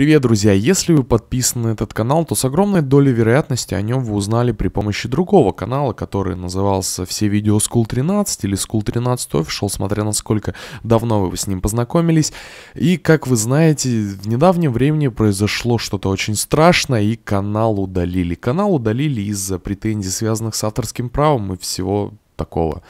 Привет, друзья! Если вы подписаны на этот канал, то с огромной долей вероятности о нем вы узнали при помощи другого канала, который назывался «Все видео School 13» или «School 13 Official», смотря насколько давно вы с ним познакомились. И, как вы знаете, в недавнем времени произошло что-то очень страшное, и канал удалили. Канал удалили из-за претензий, связанных с авторским правом и всего такого.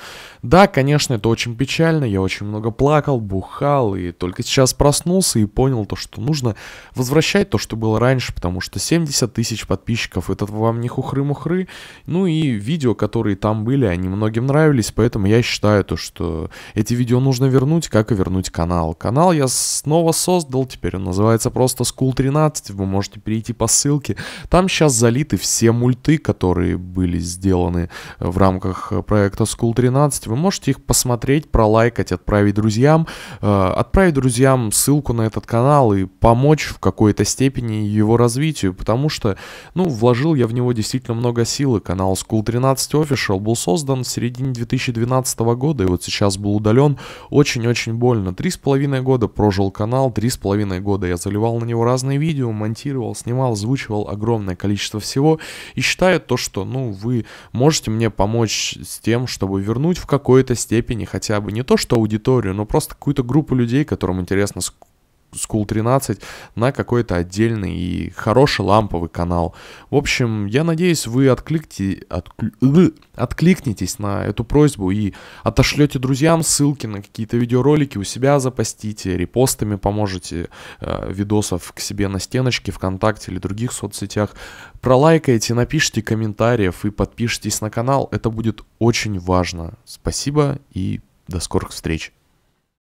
Да, конечно, это очень печально, я очень много плакал, бухал, и только сейчас проснулся и понял то, что нужно возвращать то, что было раньше, потому что 70 тысяч подписчиков, это вам не хухры-мухры, ну и видео, которые там были, они многим нравились, поэтому я считаю то, что эти видео нужно вернуть, как и вернуть канал. Канал я снова создал, теперь он называется просто School 13, вы можете перейти по ссылке, там сейчас залиты все мульты, которые были сделаны в рамках проекта проекта School 13. Вы можете их посмотреть, пролайкать, отправить друзьям, э, отправить друзьям ссылку на этот канал и помочь в какой-то степени его развитию, потому что, ну, вложил я в него действительно много силы. Канал School 13 Official был создан в середине 2012 года и вот сейчас был удален. Очень-очень больно. Три с половиной года прожил канал, три с половиной года я заливал на него разные видео, монтировал, снимал, озвучивал огромное количество всего и считаю то, что, ну, вы можете мне помочь с тем, чтобы вернуть в какой-то степени хотя бы не то что аудиторию, но просто какую-то группу людей, которым интересно School 13 на какой-то отдельный и хороший ламповый канал. В общем, я надеюсь, вы откликните, отклик, э, откликнетесь на эту просьбу и отошлете друзьям ссылки на какие-то видеоролики, у себя запастите, репостами поможете э, видосов к себе на стеночке, ВКонтакте или других соцсетях. Пролайкайте, напишите комментариев и подпишитесь на канал, это будет очень важно. Спасибо и до скорых встреч!